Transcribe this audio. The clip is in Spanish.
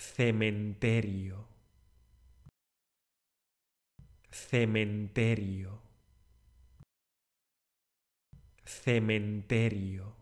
cementerio, cementerio, cementerio.